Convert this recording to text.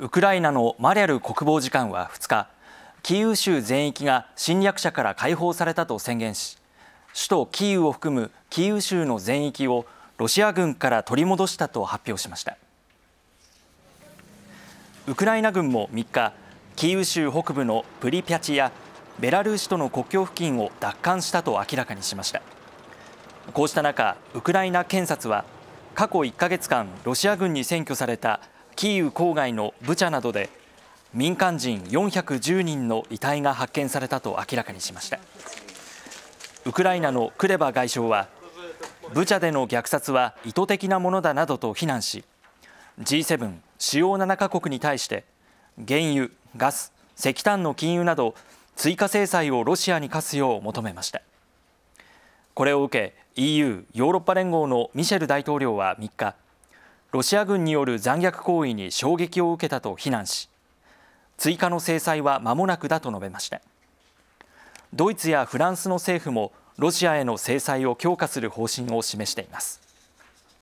ウクライナのマリャル国防次官は2日キーウ州全域が侵略者から解放されたと宣言し首都キーウを含むキーウ州の全域をロシア軍から取り戻したと発表しましたウクライナ軍も3日キーウ州北部のプリピャチやベラルーシとの国境付近を奪還したと明らかにしましたこうした中ウクライナ検察は過去1ヶ月間ロシア軍に占拠されたキーウ郊外のブチャなどで民間人410人の遺体が発見されたと明らかにしましたウクライナのクレバ外相はブチャでの虐殺は意図的なものだなどと非難し G7 主要7カ国に対して原油ガス石炭の禁輸など追加制裁をロシアに課すよう求めましたこれを受け EU ヨーロッパ連合のミシェル大統領は3日ロシア軍による残虐行為に衝撃を受けたと非難し追加の制裁は間もなくだと述べましたドイツやフランスの政府もロシアへの制裁を強化する方針を示しています